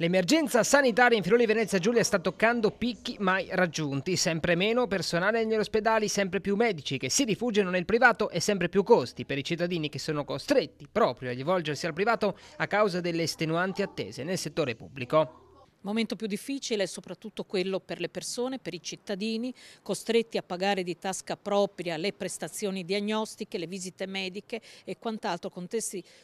L'emergenza sanitaria in Friuli Venezia Giulia sta toccando picchi mai raggiunti, sempre meno personale negli ospedali, sempre più medici che si rifugiano nel privato e sempre più costi per i cittadini che sono costretti proprio a rivolgersi al privato a causa delle estenuanti attese nel settore pubblico momento più difficile è soprattutto quello per le persone, per i cittadini, costretti a pagare di tasca propria le prestazioni diagnostiche, le visite mediche e quant'altro,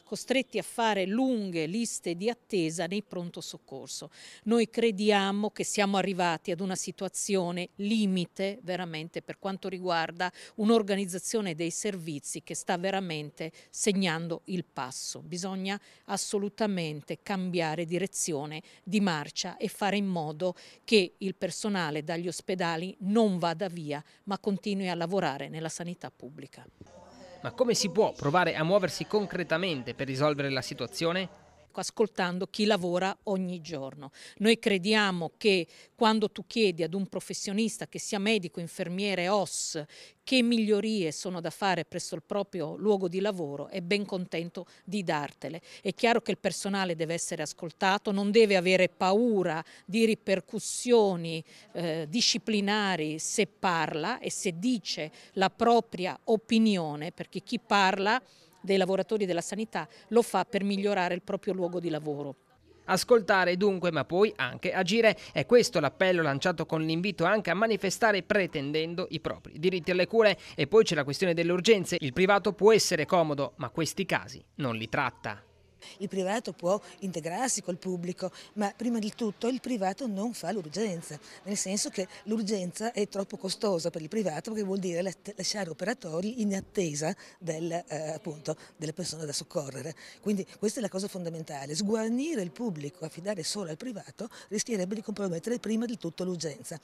costretti a fare lunghe liste di attesa nei pronto soccorso. Noi crediamo che siamo arrivati ad una situazione limite veramente per quanto riguarda un'organizzazione dei servizi che sta veramente segnando il passo. Bisogna assolutamente cambiare direzione di marcia efficacia e fare in modo che il personale dagli ospedali non vada via ma continui a lavorare nella sanità pubblica. Ma come si può provare a muoversi concretamente per risolvere la situazione? Ecco, ascoltando chi lavora ogni giorno. Noi crediamo che quando tu chiedi ad un professionista che sia medico, infermiere, OS, che migliorie sono da fare presso il proprio luogo di lavoro, è ben contento di dartele. È chiaro che il personale deve essere ascoltato, non deve avere paura di ripercussioni eh, disciplinari se parla e se dice la propria opinione, perché chi parla dei lavoratori della sanità lo fa per migliorare il proprio luogo di lavoro. Ascoltare dunque, ma poi anche agire, è questo l'appello lanciato con l'invito anche a manifestare pretendendo i propri diritti alle cure. E poi c'è la questione delle urgenze, il privato può essere comodo, ma questi casi non li tratta. Il privato può integrarsi col pubblico, ma prima di tutto il privato non fa l'urgenza, nel senso che l'urgenza è troppo costosa per il privato perché vuol dire lasciare operatori in attesa del, eh, appunto, delle persone da soccorrere. Quindi questa è la cosa fondamentale, sguarnire il pubblico, affidare solo al privato rischierebbe di compromettere prima di tutto l'urgenza.